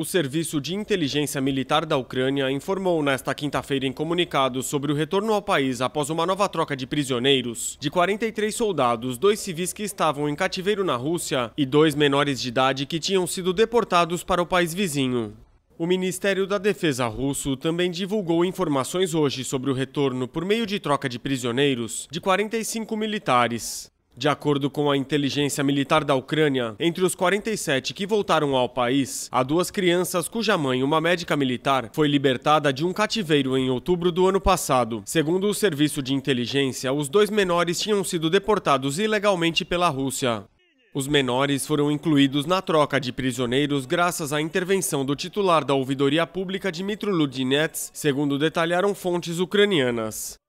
O Serviço de Inteligência Militar da Ucrânia informou nesta quinta-feira em comunicado sobre o retorno ao país após uma nova troca de prisioneiros de 43 soldados, dois civis que estavam em cativeiro na Rússia e dois menores de idade que tinham sido deportados para o país vizinho. O Ministério da Defesa russo também divulgou informações hoje sobre o retorno por meio de troca de prisioneiros de 45 militares. De acordo com a inteligência militar da Ucrânia, entre os 47 que voltaram ao país, há duas crianças cuja mãe, uma médica militar, foi libertada de um cativeiro em outubro do ano passado. Segundo o serviço de inteligência, os dois menores tinham sido deportados ilegalmente pela Rússia. Os menores foram incluídos na troca de prisioneiros graças à intervenção do titular da Ouvidoria Pública Dmitry Ludinets, segundo detalharam fontes ucranianas.